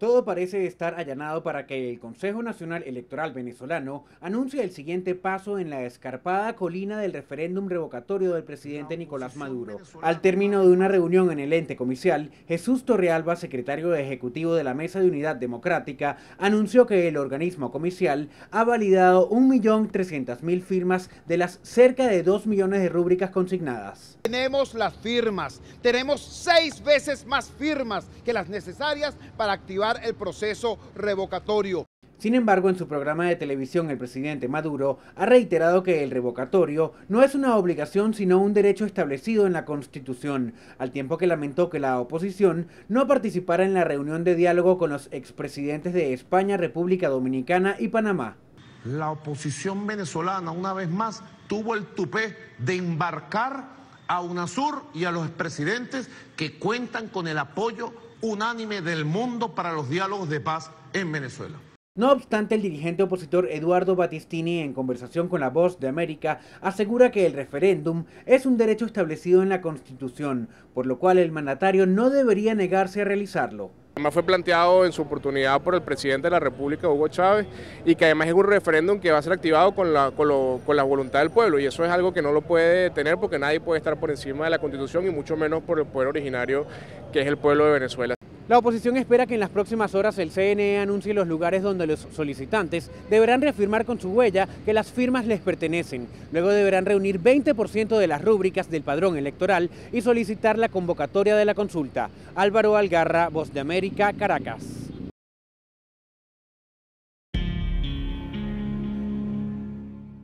Todo parece estar allanado para que el Consejo Nacional Electoral venezolano anuncie el siguiente paso en la escarpada colina del referéndum revocatorio del presidente Nicolás Maduro. Al término de una reunión en el ente comicial, Jesús Torrealba, secretario ejecutivo de la Mesa de Unidad Democrática, anunció que el organismo comicial ha validado 1.300.000 firmas de las cerca de 2 millones de rúbricas consignadas. Tenemos las firmas, tenemos seis veces más firmas que las necesarias para activar el proceso revocatorio. Sin embargo, en su programa de televisión, el presidente Maduro ha reiterado que el revocatorio no es una obligación, sino un derecho establecido en la Constitución, al tiempo que lamentó que la oposición no participara en la reunión de diálogo con los expresidentes de España, República Dominicana y Panamá. La oposición venezolana, una vez más, tuvo el tupé de embarcar a UNASUR y a los expresidentes que cuentan con el apoyo unánime del mundo para los diálogos de paz en Venezuela. No obstante, el dirigente opositor Eduardo Battistini, en conversación con La Voz de América, asegura que el referéndum es un derecho establecido en la Constitución, por lo cual el mandatario no debería negarse a realizarlo. Además fue planteado en su oportunidad por el presidente de la República, Hugo Chávez, y que además es un referéndum que va a ser activado con la, la voluntad del pueblo, y eso es algo que no lo puede tener porque nadie puede estar por encima de la Constitución y mucho menos por el pueblo originario que es el pueblo de Venezuela. La oposición espera que en las próximas horas el CNE anuncie los lugares donde los solicitantes deberán reafirmar con su huella que las firmas les pertenecen. Luego deberán reunir 20% de las rúbricas del padrón electoral y solicitar la convocatoria de la consulta. Álvaro Algarra, Voz de América, Caracas.